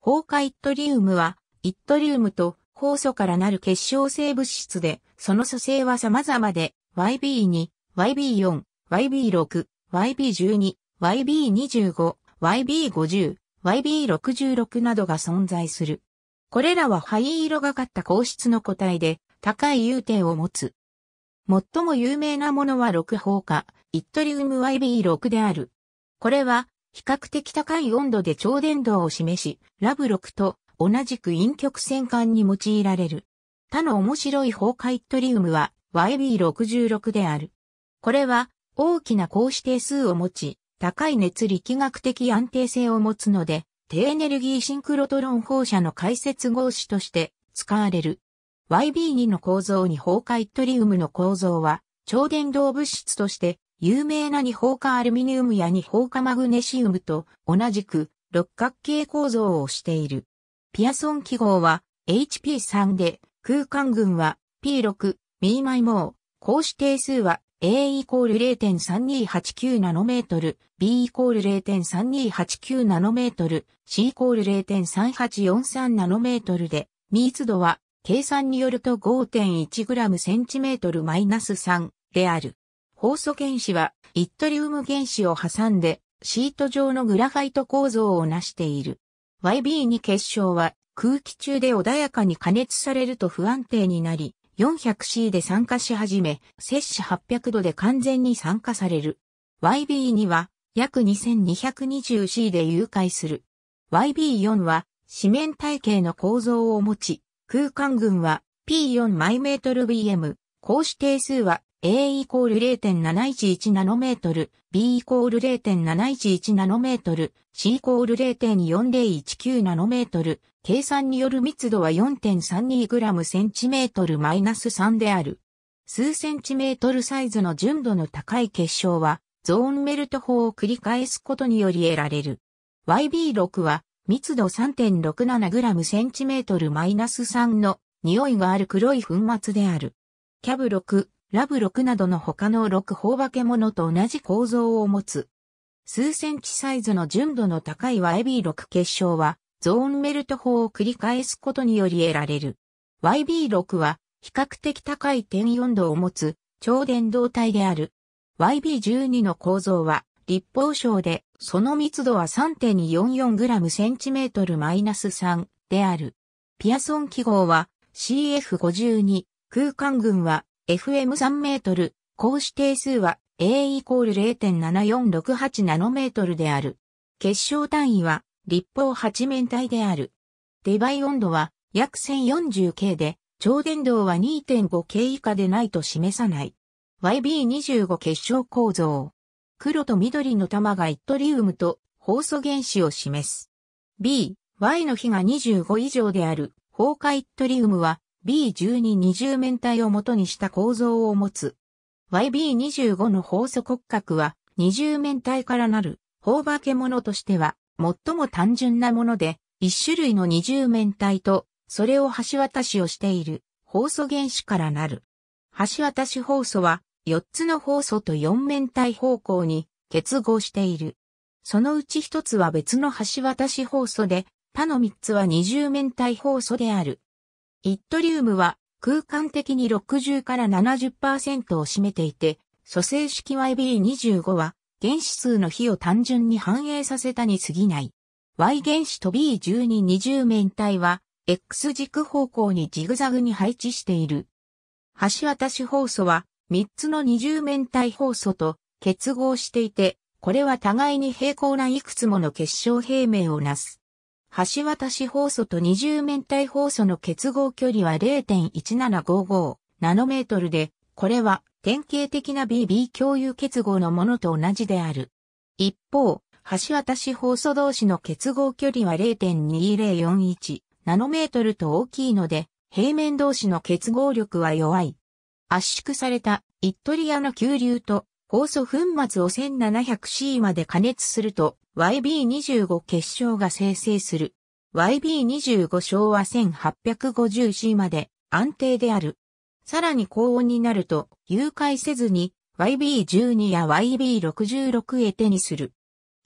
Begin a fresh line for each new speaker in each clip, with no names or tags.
放火イットリウムは、イットリウムと酵素からなる結晶性物質で、その組成は様々で、YB2、YB4、YB6、YB12、YB25、YB50、YB66 などが存在する。これらは灰色がかった硬質の個体で、高い融点を持つ。最も有名なものは6放火、イットリウム YB6 である。これは、比較的高い温度で超電導を示し、ラブロクと同じく陰極線管に用いられる。他の面白い崩壊トリウムは YB66 である。これは大きな格子定数を持ち、高い熱力学的安定性を持つので、低エネルギーシンクロトロン放射の解説合子として使われる。YB2 の構造に崩壊トリウムの構造は、超伝導物質として有名な二方化アルミニウムや二方化マグネシウムと同じく六角形構造をしている。ピアソン記号は HP3 で空間群は P6、ミーマイモー、こ定数は A イコール0.3289ナノメートル、B イコール0.3289ナノメートル、C イコール0.3843ナノメートルで、密度は計算によると 5.1g センチメートルマイナス3である。ホ素原子は、イットリウム原子を挟んで、シート状のグラファイト構造を成している。YB2 結晶は、空気中で穏やかに加熱されると不安定になり、400C で酸化し始め、摂氏800度で完全に酸化される。YB2 は、約 2220C で融解する。YB4 は、四面体系の構造を持ち、空間群は P4 マイメートル BM、格子定数は A イコール0.711ナノメートル、B イコール0.711ナノメートル、C イコール0.4019ナノメートル、計算による密度は4 3 2ムセンチメートルマイナス3である。数センチメートルサイズの純度の高い結晶は、ゾーンメルト法を繰り返すことにより得られる。YB6 は、密度3 6 7ムセンチメートルマイナス3の匂いがある黒い粉末である。キャブ6、ラブ6などの他の6法化け物と同じ構造を持つ。数センチサイズの純度の高い YB6 結晶は、ゾーンメルト法を繰り返すことにより得られる。YB6 は、比較的高い点4度を持つ、超電導体である。YB12 の構造は、立方章で、その密度は 3.44g cm-3 である。ピアソン記号は、CF52、空間群は、FM3 メートル、格子定数は A イコール0.7468ナノメートルである。結晶単位は立方八面体である。デバイ温度は約 1040K で、超電導は 2.5K 以下でないと示さない。YB25 結晶構造。黒と緑の玉がイットリウムと放素原子を示す。B、Y の比が25以上である、放火イトリウムは B12 二重面体を元にした構造を持つ。YB25 の法則骨格は二重面体からなる法化け物としては最も単純なもので一種類の二重面体とそれを橋渡しをしている法祖原子からなる。橋渡し法祖は4つの法則と4面体方向に結合している。そのうち1つは別の橋渡し法祖で他の3つは二重面体法祖である。イットリウムは空間的に60から70%を占めていて、組成式 YB25 は原子数の比を単純に反映させたに過ぎない。Y 原子と B12 20面体は X 軸方向にジグザグに配置している。橋渡し放素は3つの20面体放素と結合していて、これは互いに平行ないくつもの結晶平面をなす。橋渡し放素と二重面体放素の結合距離は0.1755ナノメートルで、これは典型的な BB 共有結合のものと同じである。一方、橋渡し放素同士の結合距離は0.2041ナノメートルと大きいので、平面同士の結合力は弱い。圧縮されたイットリアの急流と放送粉末を 1700C まで加熱すると YB25 結晶が生成する。YB25 昭は 1850C まで安定である。さらに高温になると誘拐せずに YB12 や YB66 へ手にする。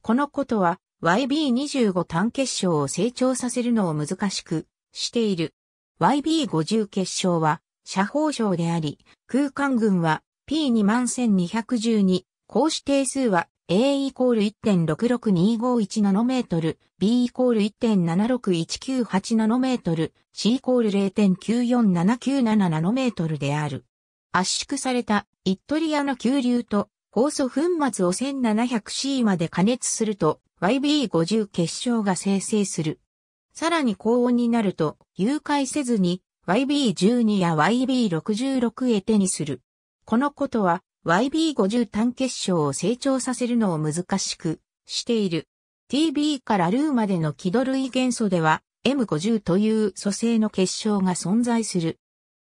このことは YB25 単結晶を成長させるのを難しくしている。YB50 結晶は射方晶であり、空間群は P21212、公う定数は A イコール1.66251ナノメートル、B イコール1.76198ナノメートル、C イコール0.94797ナノメートルである。圧縮されたイットリアの急流と酵素粉末を 1700C まで加熱すると YB50 結晶が生成する。さらに高温になると融解せずに YB12 や YB66 へ手にする。このことは YB50 単結晶を成長させるのを難しくしている。TB からルーまでの気度類元素では M50 という素性の結晶が存在する。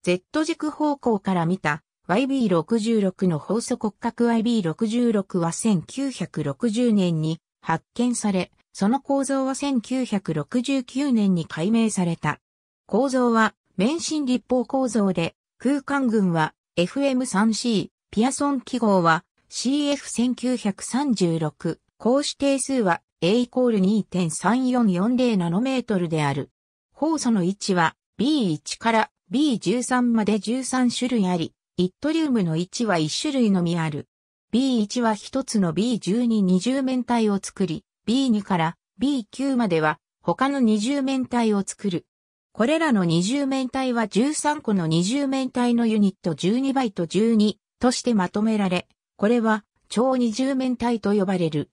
Z 軸方向から見た YB66 の法則骨格 YB66 は1960年に発見され、その構造は1969年に解明された。構造は免震立方構造で、空間群は FM3C、ピアソン記号は CF1936 格子定数は A イコール2.3440ナノメートルである。酵素の位置は B1 から B13 まで13種類あり、イットリウムの位置は1種類のみある。B1 は1つの B12 20面体を作り、B2 から B9 までは他の20面体を作る。これらの20面体は13個の20面体のユニット12バイト12としてまとめられ、これは超二重面体と呼ばれる。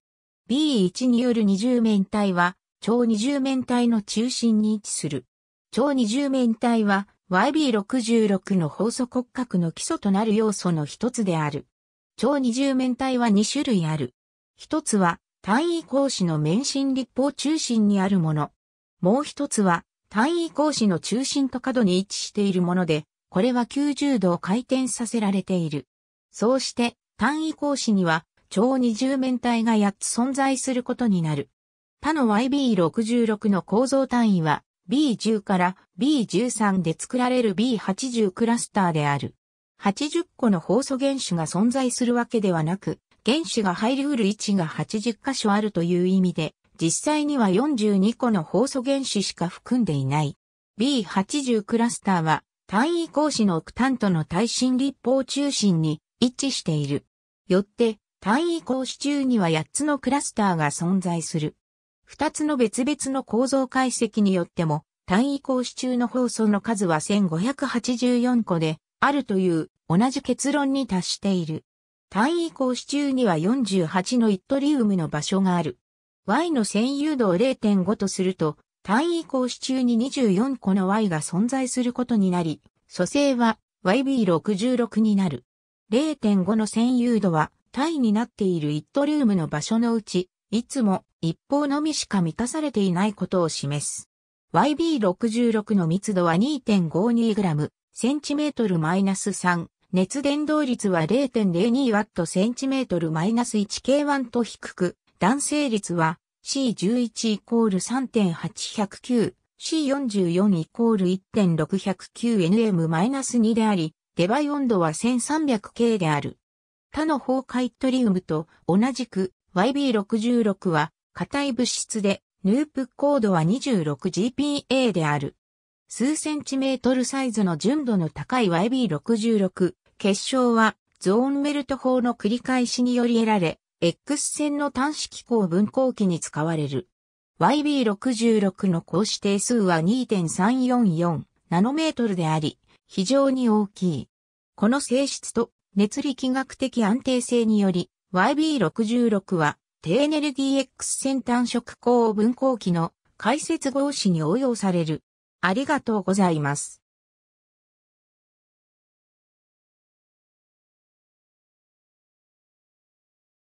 B1 による二重面体は、超二重面体の中心に位置する。超二重面体は YB66 の法則骨格の基礎となる要素の一つである。超二重面体は2種類ある。一つは単位格子の免震立方中心にあるもの。もう一つは単位格子の中心と角に位置しているもので、これは90度を回転させられている。そうして、単位格子には、超二重面体が8つ存在することになる。他の YB66 の構造単位は B10 から B13 で作られる B80 クラスターである。80個の放素原子が存在するわけではなく、原子が入りうる位置が80箇所あるという意味で、実際には42個の放素原子しか含んでいない。B80 クラスターは単位格子の奥端との耐震立方中心に一致している。よって、単位格子中には8つのクラスターが存在する。2つの別々の構造解析によっても、単位格子中の放送の数は1584個で、あるという同じ結論に達している。単位格子中には48のイットリウムの場所がある。Y の占有度を0.5とすると、単位格子中に24個の Y が存在することになり、組成は YB66 になる。0.5の占有度はタイになっているイットリウムの場所のうち、いつも一方のみしか満たされていないことを示す。YB66 の密度は 2.52g、センチメートルマイナス3、熱伝導率は 0.02W センチメートルマイナス 1K1 と低く、弾性率は C11 イコール3.809、C44 イコール 1.609nm マイナス2であり、下媒温度は 1300K である。他の崩壊トリウムと同じく YB66 は硬い物質で、ヌープ高度は 26GPA である。数センチメートルサイズの純度の高い YB66 結晶はゾーンメルト法の繰り返しにより得られ、X 線の端子機構分光器に使われる。YB66 の格子定数は2.344ナノメートルであり、非常に大きい。この性質と熱力学的安定性により YB66 は低エネルギー X 先端触光分光器の解説合子に応用される。ありがとうございます。